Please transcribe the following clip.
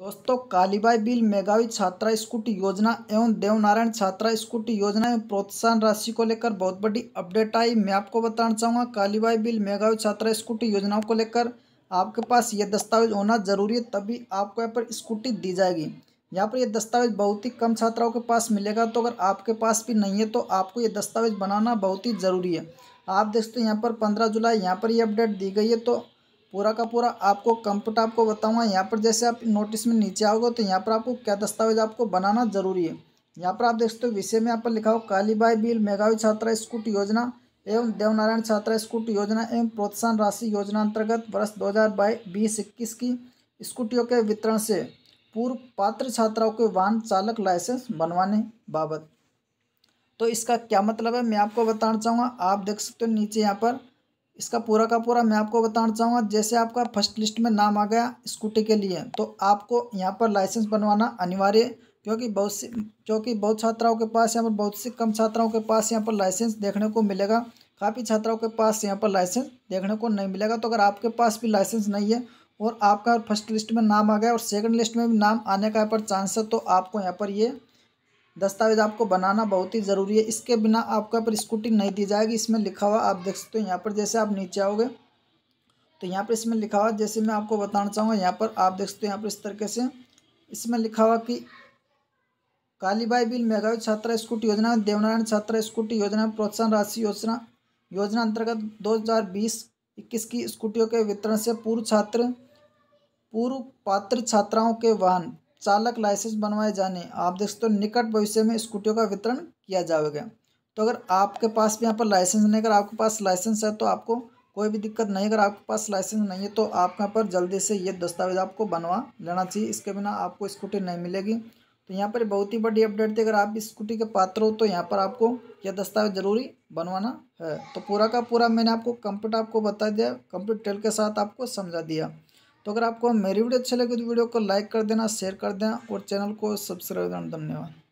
दोस्तों कालीबाई बिल मेघावी छात्रा स्कूटी योजना एवं देवनारायण छात्रा स्कूटी योजना एवं प्रोत्साहन राशि को लेकर बहुत बड़ी अपडेट आई मैं आपको बताना चाहूँगा कालीबाई बिल मेघावी छात्रा स्कूटी योजनाओं को लेकर आपके पास ये दस्तावेज होना जरूरी है तभी आपको यहाँ पर स्कूटी दी जाएगी यहाँ पर यह दस्तावेज बहुत ही कम छात्राओं के पास मिलेगा तो अगर आपके पास भी नहीं है तो आपको ये दस्तावेज बनाना बहुत ही ज़रूरी है आप देखते हैं यहाँ पर पंद्रह जुलाई यहाँ पर ये अपडेट दी गई है तो पूरा का पूरा आपको कंप्यूटर आपको बताऊंगा यहाँ पर जैसे आप नोटिस में नीचे आओगे तो यहाँ पर आपको क्या दस्तावेज आपको बनाना जरूरी है यहाँ पर आप देख सकते हो विषय में यहाँ पर लिखा हो कालीबाई बिल मेघावी छात्रा स्कूट योजना एवं देवनारायण छात्रा स्कूटी योजना एवं प्रोत्साहन राशि योजना अंतर्गत वर्ष दो हज़ार बीस इक्कीस की स्कूटियों के वितरण से पूर्व पात्र छात्राओं के वाहन चालक लाइसेंस बनवाने बाबत तो इसका क्या मतलब है मैं आपको बताना चाहूँगा आप देख सकते हो नीचे यहाँ पर इसका पूरा का पूरा मैं आपको बताना चाहूँगा जैसे आपका फर्स्ट लिस्ट में नाम आ गया स्कूटी के लिए तो आपको यहाँ पर लाइसेंस बनवाना अनिवार्य क्योंकि बहुत सी क्योंकि बहुत छात्राओं के पास यहाँ पर बहुत सी कम छात्राओं के पास यहाँ पर लाइसेंस देखने को मिलेगा काफ़ी छात्राओं के पास यहाँ पर लाइसेंस देखने को नहीं मिलेगा तो अगर आपके पास भी लाइसेंस नहीं है और आपका फर्स्ट लिस्ट में नाम आ गया और सेकंड लिस्ट में भी नाम आने का यहाँ पर चांस है तो आपको यहाँ पर ये दस्तावेज़ आपको बनाना बहुत ही ज़रूरी है इसके बिना आपका पर स्कूटी नहीं दी जाएगी इसमें लिखा हुआ आप देख सकते हो यहाँ पर जैसे आप नीचे आओगे तो यहाँ पर इसमें लिखा हुआ जैसे मैं आपको बताना चाहूँगा यहाँ पर आप देख सकते हो यहाँ पर इस तरीके से इसमें लिखा हुआ कि कालीबाई बिल मेघावी छात्रा स्कूटी योजना देवनारायण छात्रा स्कूटी योजना प्रोत्साहन राशि योजना योजना अंतर्गत 2020-21 की स्कूटियों के वितरण से पूर्व छात्र पूर्व पात्र छात्राओं के वाहन चालक लाइसेंस बनवाए जाने आप देख सकते हो निकट भविष्य में स्कूटियों का वितरण किया जाएगा तो अगर आपके पास भी यहाँ पर लाइसेंस नहीं अगर आपके पास लाइसेंस है तो आपको कोई भी दिक्कत नहीं अगर आपके पास लाइसेंस नहीं है तो आप यहाँ पर जल्दी से ये दस्तावेज आपको बनवा लेना चाहिए इसके बिना आपको स्कूटी नहीं मिलेगी तो यहाँ पर बहुत ही बड़ी अपडेट थी अगर आप स्कूटी के पात्र हो तो यहाँ पर आपको यह दस्तावेज ज़रूरी बनवाना है तो पूरा का पूरा मैंने आपको कंप्लीट आपको बता दिया कंप्यूटर के साथ आपको समझा दिया तो अगर आपको मेरी वीडियो अच्छी लगे तो वीडियो को लाइक कर देना शेयर कर देना और चैनल को सब्सक्राइब करना धन्यवाद